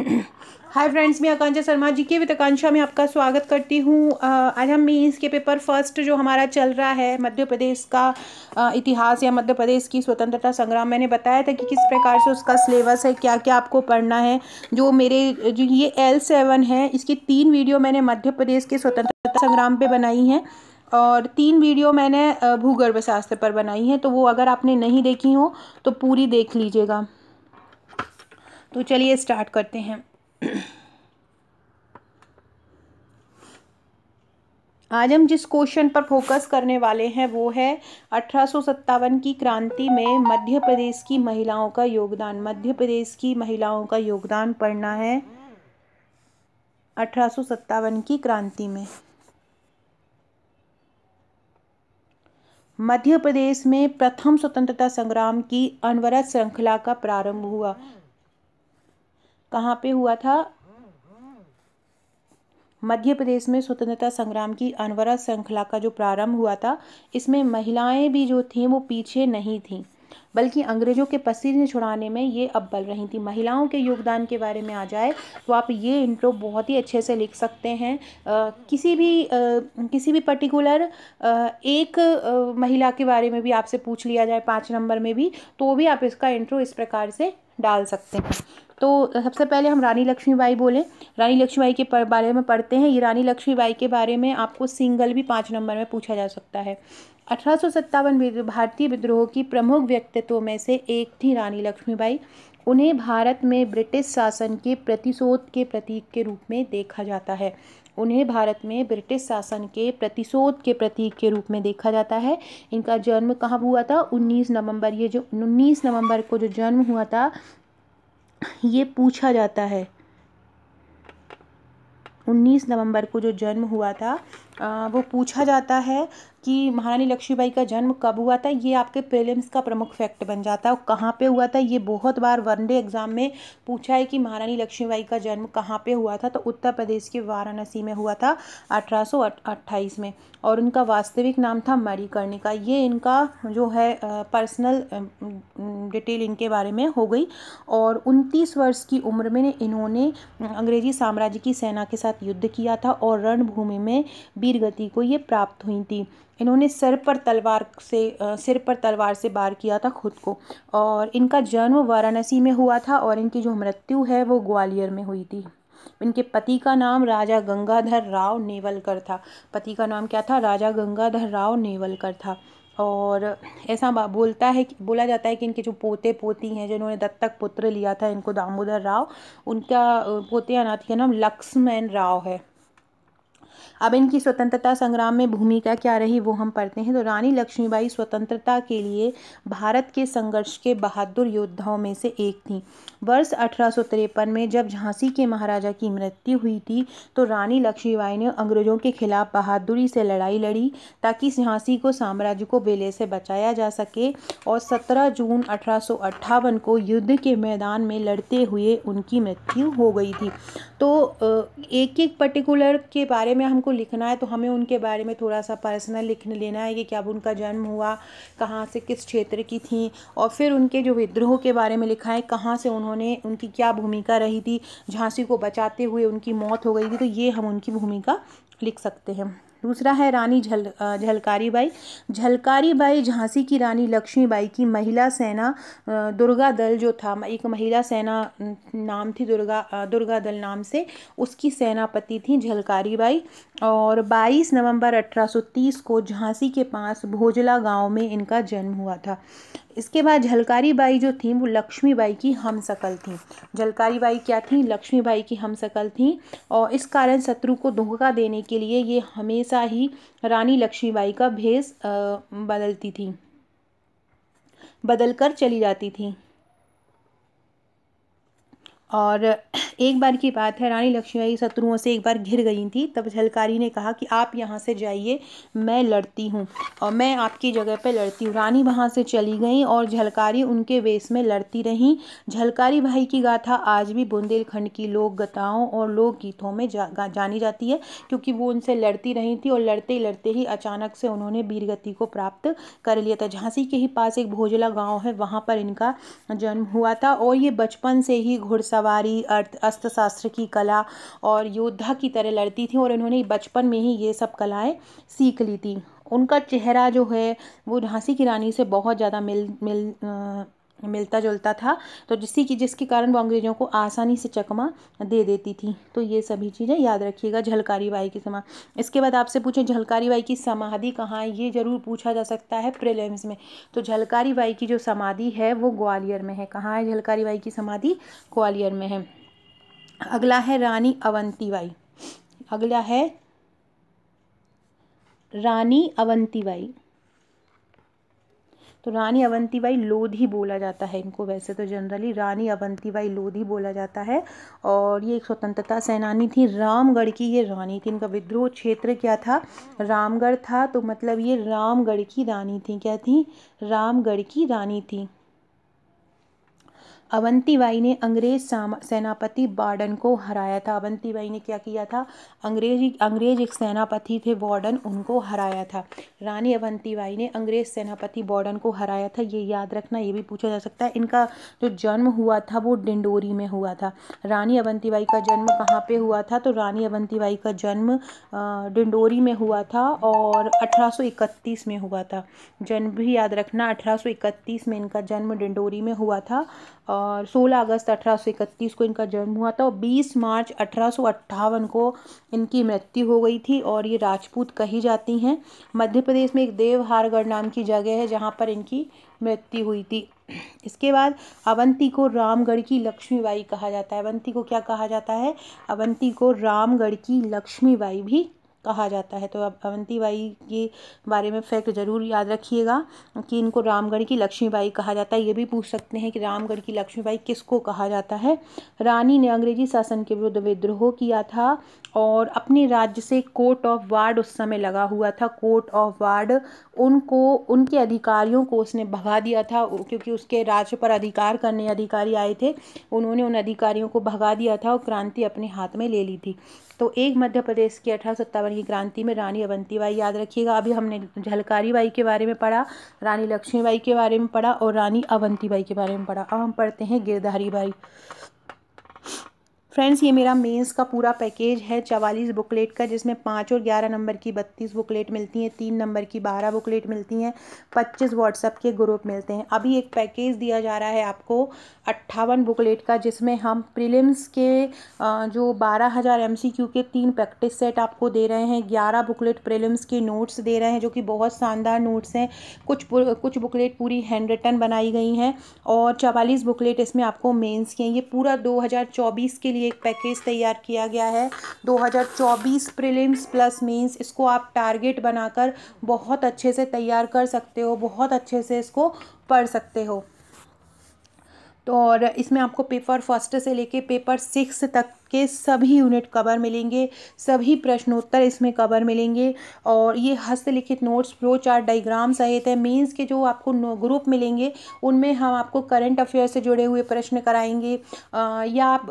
hi friends मैं आकांक्षा शर्मा जी के with आकांक्षा में आपका स्वागत करती हूँ आज हम मीन्स के पेपर फर्स्ट जो हमारा चल रहा है मध्य प्रदेश का आ, इतिहास या मध्य प्रदेश की स्वतंत्रता संग्राम मैंने बताया था कि किस प्रकार से उसका सिलेबस है क्या क्या आपको पढ़ना है जो मेरे जो ये एल सेवन है इसकी तीन वीडियो मैंने मध्य प्रदेश के स्वतंत्रता संग्राम पर बनाई हैं और तीन वीडियो मैंने भूगर्भ शास्त्र पर बनाई हैं तो वो अगर आपने नहीं देखी हो तो पूरी देख लीजिएगा तो चलिए स्टार्ट करते हैं आज हम जिस क्वेश्चन पर फोकस करने वाले हैं वो है अठारह की क्रांति में मध्य प्रदेश की महिलाओं का योगदान मध्य प्रदेश की महिलाओं का योगदान पढ़ना है अठारह की क्रांति में मध्य प्रदेश में प्रथम स्वतंत्रता संग्राम की अनवरत श्रृंखला का प्रारंभ हुआ कहाँ पे हुआ था मध्य प्रदेश में स्वतंत्रता संग्राम की अनवरत श्रृंखला का जो प्रारंभ हुआ था इसमें महिलाएं भी जो थीं वो पीछे नहीं थीं बल्कि अंग्रेजों के पसीने छुड़ाने में ये अब्बल रही थी महिलाओं के योगदान के बारे में आ जाए तो आप ये इंट्रो बहुत ही अच्छे से लिख सकते हैं आ, किसी भी आ, किसी भी पर्टिकुलर आ, एक आ, महिला के बारे में भी आपसे पूछ लिया जाए पाँच नंबर में भी तो भी आप इसका इंट्रो इस प्रकार से डाल सकते हैं तो सबसे पहले हम रानी लक्ष्मीबाई बोलें रानी लक्ष्मीबाई के बारे में पढ़ते हैं ये रानी लक्ष्मीबाई के बारे में आपको सिंगल भी पाँच नंबर में पूछा जा सकता है अठारह भारतीय विद्रोह की प्रमुख व्यक्तित्वों में से एक थी रानी लक्ष्मीबाई उन्हें भारत में ब्रिटिश शासन के प्रतिशोध के प्रतीक के रूप में देखा जाता है उन्हें भारत में ब्रिटिश शासन के प्रतिशोध के प्रतीक के रूप में देखा जाता है इनका जन्म कहाँ हुआ था 19 नवंबर ये जो 19 नवंबर को जो जन्म हुआ था ये पूछा जाता है 19 नवंबर को जो जन्म हुआ था आ, वो पूछा जाता है कि महारानी लक्ष्मीबाई का जन्म कब हुआ था ये आपके प्रीलिम्स का प्रमुख फैक्ट बन जाता है और कहाँ पे हुआ था ये बहुत बार वनडे एग्जाम में पूछा है कि महारानी लक्ष्मीबाई का जन्म कहाँ पे हुआ था तो उत्तर प्रदेश के वाराणसी में हुआ था अठारह में और उनका वास्तविक नाम था मणिकर्णिका ये इनका जो है पर्सनल डिटेल इनके बारे में हो गई और उनतीस वर्ष की उम्र में इन्होंने अंग्रेजी साम्राज्य की सेना के साथ युद्ध किया था और रणभूमि में वीरगति को ये प्राप्त हुई थी इन्होंने सर पर तलवार से सिर पर तलवार से बार किया था खुद को और इनका जन्म वाराणसी में हुआ था और इनकी जो मृत्यु है वो ग्वालियर में हुई थी इनके पति का नाम राजा गंगाधर राव नेवलकर था पति का नाम क्या था राजा गंगाधर राव नेवलकर था और ऐसा बोलता है बोला जाता है कि इनके जो पोते पोती हैं जिन्होंने दत्तक पुत्र लिया था इनको दामोदर राव उनका पोते अनाथ का नाम लक्ष्मण राव है अब इनकी स्वतंत्रता संग्राम में भूमिका क्या रही वो हम पढ़ते हैं तो रानी लक्ष्मीबाई स्वतंत्रता के लिए भारत के संघर्ष के बहादुर योद्धाओं में से एक थी वर्ष अठारह में जब झांसी के महाराजा की मृत्यु हुई थी तो रानी लक्ष्मीबाई ने अंग्रेजों के खिलाफ बहादुरी से लड़ाई लड़ी ताकि झांसी को साम्राज्य को बेले से बचाया जा सके और 17 जून अठारह को युद्ध के मैदान में लड़ते हुए उनकी मृत्यु हो गई थी तो एक एक पर्टिकुलर के बारे में हमको लिखना है तो हमें उनके बारे में थोड़ा सा पर्सनल लिख लेना है कि क्या उनका जन्म हुआ कहाँ से किस क्षेत्र की थी और फिर उनके जो विद्रोह के बारे में लिखा है कहाँ से उन्होंने उनकी क्या भूमिका रही थी झांसी को बचाते हुए उनकी मौत हो गई थी तो ये हम उनकी भूमिका लिख सकते हैं दूसरा है रानी झल झलकारी बाई झलकारी बाई झांसी की रानी लक्ष्मीबाई की महिला सेना दुर्गा दल जो था एक महिला सेना नाम थी दुर्गा दुर्गा दल नाम से उसकी सेनापति थी झलकारी बाई और 22 नवंबर 1830 को झांसी के पास भोजला गांव में इनका जन्म हुआ था इसके बाद झलकारी बाई जो थी वो लक्ष्मी बाई की हम सकल थी झलकारी बाई क्या थी लक्ष्मी बाई की हम सकल थी और इस कारण शत्रु को धोखा देने के लिए ये हमेशा ही रानी लक्ष्मीबाई का भेष बदलती थी बदल कर चली जाती थी और एक बार की बात है रानी लक्ष्मीबाई शत्रुओं से एक बार घिर गई थी तब झलकारी ने कहा कि आप यहाँ से जाइए मैं लड़ती हूँ और मैं आपकी जगह पे लड़ती हूँ रानी वहाँ से चली गई और झलकारी उनके वेश में लड़ती रहीं झलकारी भाई की गाथा आज भी बुंदेलखंड की लोक गताओं और लोक गीतों में जा, जानी जाती है क्योंकि वो उनसे लड़ती रही थी और लड़ते लड़ते ही अचानक से उन्होंने वीरगति को प्राप्त कर लिया था झांसी के ही पास एक भोजला गाँव है वहाँ पर इनका जन्म हुआ था और ये बचपन से ही घुड़सा घुड़सवारी अर्थ अर्थशास्त्र की कला और योद्धा की तरह लड़ती थी और इन्होंने बचपन में ही ये सब कलाएँ सीख ली थी उनका चेहरा जो है वो झांसी की रानी से बहुत ज़्यादा मिल मिल मिलता जुलता था तो जिसकी कि जिसके कारण वो अंग्रेज़ों को आसानी से चकमा दे देती थी तो ये सभी चीज़ें याद रखिएगा झलकारी बाई की समा इसके बाद आपसे पूछें झलकारी बाई की समाधि कहाँ है ये ज़रूर पूछा जा सकता है प्रिलिम्स में तो झलकारी बाई की जो समाधि है वो ग्वालियर में है कहाँ है झलकारी बाई की समाधि ग्वालियर में है अगला है रानी अवंतीबाई अगला है रानी अवंतीबाई तो रानी अवंतीबाई लोधी बोला जाता है इनको वैसे तो जनरली रानी अवंतीबाई लोधी बोला जाता है और ये एक स्वतंत्रता सेनानी थी रामगढ़ की ये रानी थी इनका विद्रोह क्षेत्र क्या था रामगढ़ था तो मतलब ये रामगढ़ की रानी थी क्या थी रामगढ़ की रानी थी अवंतीबाई ने अंग्रेज सेनापति बार्डन को हराया था अवंतीबाई ने क्या किया था अंग्रेजी अंग्रेज एक सेनापति थे बॉर्डन उनको हराया था रानी अवंतीबाई ने अंग्रेज सेनापति बॉर्डन को हराया था ये याद रखना ये भी पूछा जा सकता है इनका जो जन्म हुआ था वो डिंडोरी में हुआ था रानी अवंतीबाई का जन्म कहाँ पर हुआ था तो रानी अवंतीबाई का जन्म डिंडोरी में हुआ था और अठारह में हुआ था जन्म भी याद रखना अठारह में इनका जन्म डिंडोरी में हुआ था और 16 अगस्त अठारह को इनका जन्म हुआ था और 20 मार्च अठारह को इनकी मृत्यु हो गई थी और ये राजपूत कही जाती हैं मध्य प्रदेश में एक देवहारगढ़ नाम की जगह है जहाँ पर इनकी मृत्यु हुई थी इसके बाद अवंती को रामगढ़ की लक्ष्मीबाई कहा जाता है अवंती को क्या कहा जाता है अवंती को रामगढ़ की लक्ष्मीबाई भी कहा जाता है तो अब बाई के बारे में फैक्ट ज़रूर याद रखिएगा कि इनको रामगढ़ की लक्ष्मीबाई कहा जाता है ये भी पूछ सकते हैं कि रामगढ़ की लक्ष्मीबाई किसको कहा जाता है रानी ने अंग्रेजी शासन के विरुद्ध विद्रोह किया था और अपने राज्य से कोर्ट ऑफ वार्ड उस समय लगा हुआ था कोर्ट ऑफ वार्ड उनको उनके अधिकारियों को उसने भगा दिया था क्योंकि उसके राज्य पर अधिकार करने अधिकारी आए थे उन्होंने उन अधिकारियों को भगा दिया था और क्रांति अपने हाथ में ले ली थी तो एक मध्य प्रदेश की अठारह की क्रांति में रानी अवंतीबाई याद रखिएगा अभी हमने झलकारी बाई के बारे में पढ़ा रानी लक्ष्मीबाई के बारे में पढ़ा और रानी अवंतीबाई के बारे में पढ़ा अब हम पढ़ते हैं गिरधारी बाई फ्रेंड्स ये मेरा मेंस का पूरा पैकेज है चवालीस बुकलेट का जिसमें पाँच और ग्यारह नंबर की बत्तीस बुकलेट मिलती हैं तीन नंबर की बारह बुकलेट मिलती हैं पच्चीस व्हाट्सअप के ग्रुप मिलते हैं अभी एक पैकेज दिया जा रहा है आपको अट्ठावन बुकलेट का जिसमें हम प्रिलिम्स के जो बारह हज़ार एम के तीन प्रैक्टिस सेट आपको दे रहे हैं ग्यारह बुकलेट प्रिलिम्स के नोट्स दे रहे हैं जो कि बहुत शानदार नोट्स हैं कुछ कुछ बुकलेट पूरी हैंड रिटन बनाई गई हैं और चवालीस बुकलेट इसमें आपको मेन्स के ये पूरा दो के लिए लिए एक पैकेज तैयार किया गया है 2024 प्रीलिम्स प्लस मींस इसको आप टारगेट बनाकर बहुत अच्छे से तैयार कर सकते हो बहुत अच्छे से इसको पढ़ सकते हो तो और इसमें आपको पेपर फर्स्ट से लेके पेपर सिक्स तक के सभी यूनिट कवर मिलेंगे सभी प्रश्नोत्तर इसमें कवर मिलेंगे और ये हस्तलिखित नोट्स फ्लो चार्ट डाइग्राम सहित है मीन्स के जो आपको ग्रुप मिलेंगे उनमें हम आपको करंट अफेयर से जुड़े हुए प्रश्न कराएंगे या आप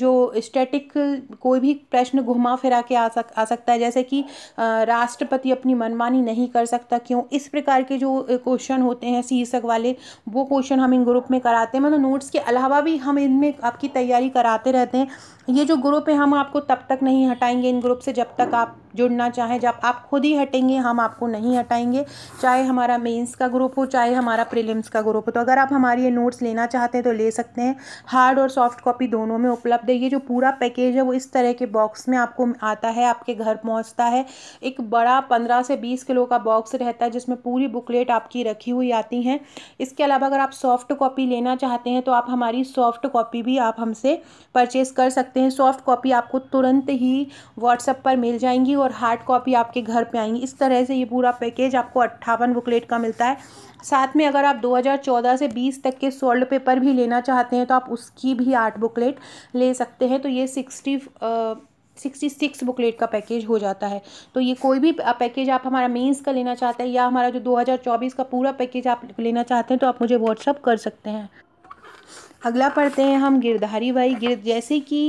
जो स्टैटिक कोई भी प्रश्न घुमा फिरा के आ सक आ सकता है जैसे कि राष्ट्रपति अपनी मनमानी नहीं कर सकता क्यों इस प्रकार के जो क्वेश्चन होते हैं शीर्षक वाले वो क्वेश्चन हम इन ग्रुप में कराते हैं मतलब नोट्स के अलावा भी हम इनमें आपकी तैयारी कराते रहते हैं ये ये जो ग्रुप है हम आपको तब तक नहीं हटाएंगे इन ग्रुप से जब तक आप जुड़ना चाहें जब आप खुद ही हटेंगे हम आपको नहीं हटाएंगे चाहे हमारा मेंस का ग्रुप हो चाहे हमारा प्रीलिम्स का ग्रुप हो तो अगर आप हमारी ये नोट्स लेना चाहते हैं तो ले सकते हैं हार्ड और सॉफ्ट कॉपी दोनों में उपलब्ध है ये जो पूरा पैकेज है वो इस तरह के बॉक्स में आपको आता है आपके घर पहुँचता है एक बड़ा पंद्रह से बीस किलो का बॉक्स रहता है जिसमें पूरी बुकलेट आपकी रखी हुई आती हैं इसके अलावा अगर आप सॉफ्ट कॉपी लेना चाहते हैं तो आप हमारी सॉफ्ट कॉपी भी आप हमसे परचेज़ कर सकते हैं सॉफ्ट कॉपी आपको तुरंत ही व्हाट्सएप पर मिल जाएंगी और हार्ड कॉपी आपके घर पे आएंगी इस तरह से ये पूरा पैकेज आपको अट्ठावन बुकलेट का मिलता है साथ में अगर आप 2014 से 20 तक के सोल्ड पेपर भी लेना चाहते हैं तो आप उसकी भी आठ बुकलेट ले सकते हैं तो ये सिक्सटी सिक्सटी सिक्स बुकलेट का पैकेज हो जाता है तो ये कोई भी पैकेज आप हमारा मेंस का लेना चाहते हैं या हमारा जो 2024 का पूरा पैकेज आप लेना चाहते हैं तो आप मुझे व्हाट्सअप कर सकते हैं अगला पढ़ते हैं हम गिरधारी भाई गिर जैसे कि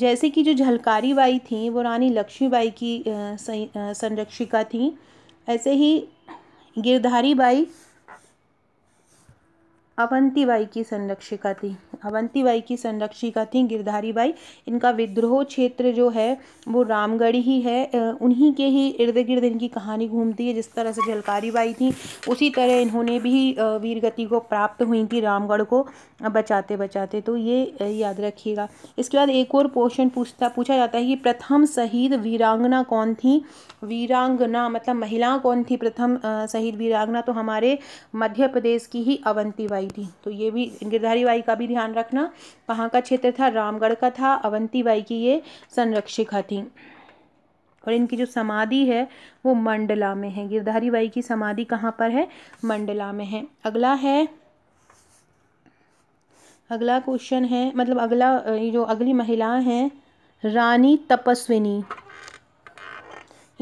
जैसे कि जो झलकारी बाई थी वो रानी लक्ष्मीबाई की संरक्षिका थी ऐसे ही गिरधारी बाई अवंती बाई की संरक्षिका थी अवंती बाई की संरक्षिका थी गिरधारी बाई इनका विद्रोह क्षेत्र जो है वो रामगढ़ ही है उन्हीं के ही इर्द गिर्द इनकी कहानी घूमती है जिस तरह से झलकारी बाई थी उसी तरह इन्होंने भी वीरगति को प्राप्त हुई थी रामगढ़ को बचाते बचाते तो ये याद रखिएगा इसके बाद एक और क्वेश्चन पूछता पूछा जाता है कि प्रथम शहीद वीरांगना कौन थी वीरांगना मतलब महिला कौन थी प्रथम शहीद वीरांगना तो हमारे मध्य प्रदेश की ही बाई बाई थी तो ये भी गिरधारी बाई का भी ध्यान रखना कहाँ का क्षेत्र था रामगढ़ का था अवंती बाई की ये संरक्षिका थी और इनकी जो समाधि है वो मंडला में है गिरधारी बाई की समाधि कहाँ पर है मंडला में है अगला है अगला क्वेश्चन है मतलब अगला जो अगली महिला हैं रानी तपस्विनी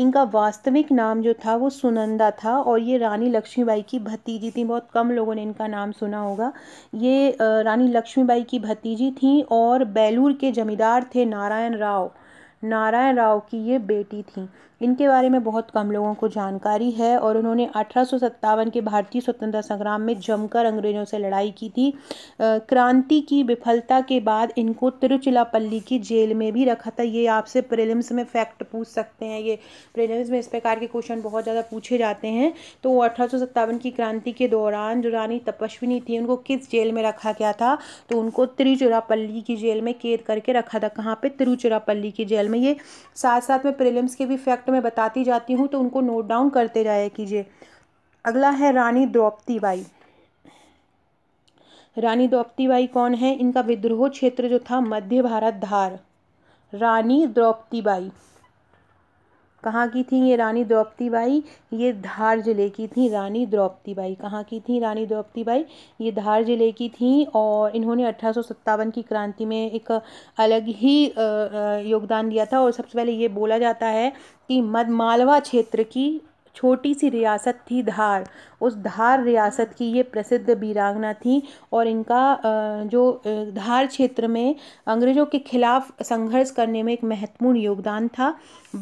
इनका वास्तविक नाम जो था वो सुनंदा था और ये रानी लक्ष्मीबाई की भतीजी थी बहुत कम लोगों ने इनका नाम सुना होगा ये रानी लक्ष्मीबाई की भतीजी थी और बैलूर के जमींदार थे नारायण राव नारायण राव की ये बेटी थी इनके बारे में बहुत कम लोगों को जानकारी है और उन्होंने अठारह के भारतीय स्वतंत्रता संग्राम में जमकर अंग्रेजों से लड़ाई की थी क्रांति की विफलता के बाद इनको तिरुचिरापल्ली की जेल में भी रखा था ये आपसे प्रिलिम्स में फैक्ट पूछ सकते हैं ये प्रिलिम्स में इस प्रकार के क्वेश्चन बहुत ज़्यादा पूछे जाते हैं तो अठारह की क्रांति के दौरान जो रानी तपस्विनी थी उनको किस जेल में रखा गया था तो उनको तिरुचिरापल्ली की जेल में कैद करके रखा था कहाँ पर तिरुचिरापल्ली की जेल में ये साथ साथ में प्रिलिम्स के भी फैक्ट आपको तो मैं बताती जाती हूँ तो उनको नोट डाउन करते जाया कीजिए अगला है रानी द्रौपदी बाई रानी द्रौपदी बाई कौन है इनका विद्रोह क्षेत्र जो था मध्य भारत धार रानी द्रौपदी बाई कहाँ की थी ये रानी द्रौपदी बाई ये धार जिले की थी रानी द्रौपदी बाई कहाँ की थी रानी द्रौपदी बाई ये धार जिले की थी और इन्होंने अठारह की क्रांति में एक अलग ही योगदान दिया था और सबसे पहले ये बोला जाता है कि मालवा क्षेत्र की छोटी सी रियासत थी धार उस धार रियासत की ये प्रसिद्ध वीरांगना थी और इनका जो धार क्षेत्र में अंग्रेज़ों के खिलाफ संघर्ष करने में एक महत्वपूर्ण योगदान था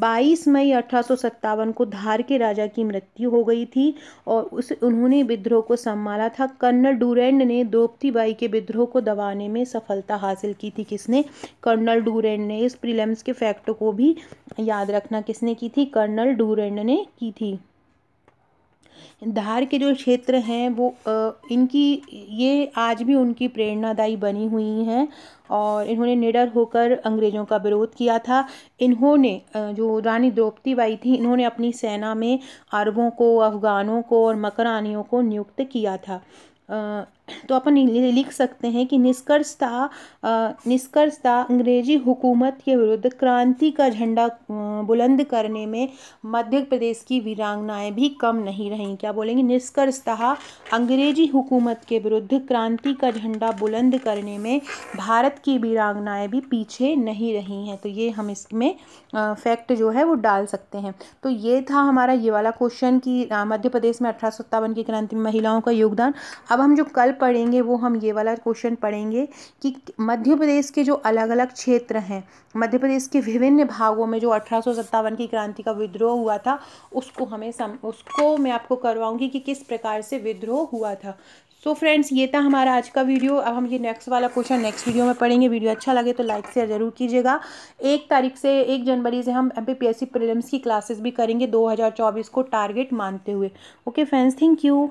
22 मई अठारह को धार के राजा की मृत्यु हो गई थी और उस उन्होंने विद्रोह को संभाला था कर्नल डूरेंड ने द्रोपति बाई के विद्रोह को दबाने में सफलता हासिल की थी किसने कर्नल डूरेंड ने इस प्रिलम्स के फैक्ट को भी याद रखना किसने की थी कर्नल डूरेंड ने की थी धार के जो क्षेत्र हैं वो इनकी ये आज भी उनकी प्रेरणादायी बनी हुई हैं और इन्होंने निडर होकर अंग्रेज़ों का विरोध किया था इन्होंने जो रानी द्रौपदी बाई थी इन्होंने अपनी सेना में अरबों को अफ़गानों को और मकरानियों को नियुक्त किया था तो अपन लिख सकते हैं कि निष्कर्षता निष्कर्षता अंग्रेजी हुकूमत के विरुद्ध क्रांति का झंडा बुलंद करने में मध्य प्रदेश की वीरांगनाएं भी कम नहीं रहीं क्या बोलेंगे निष्कर्षता अंग्रेजी हुकूमत के विरुद्ध क्रांति का झंडा बुलंद करने में भारत की वीरांगनाएं भी पीछे नहीं रही हैं तो ये हम इसमें फैक्ट जो है वो डाल सकते हैं तो ये था हमारा ये वाला क्वेश्चन कि मध्य प्रदेश में अठारह की क्रांति में महिलाओं का योगदान अब हम जो कल पढ़ेंगे वो हम ये वाला क्वेश्चन पढ़ेंगे कि मध्य प्रदेश के जो अलग अलग क्षेत्र हैं मध्य प्रदेश के विभिन्न भागों में जो अठारह की क्रांति का विद्रोह हुआ था उसको हमें सम उसको मैं आपको करवाऊँगी कि किस प्रकार से विद्रोह हुआ था सो so फ्रेंड्स ये था हमारा आज का वीडियो अब हम ये नेक्स्ट वाला क्वेश्चन नेक्स्ट वीडियो में पढ़ेंगे वीडियो अच्छा लगे तो लाइक शेयर जरूर कीजिएगा एक तारीख से एक जनवरी से हम एम पी पी की क्लासेस भी करेंगे 2024 को टारगेट मानते हुए ओके फ्रेंड्स थैंक यू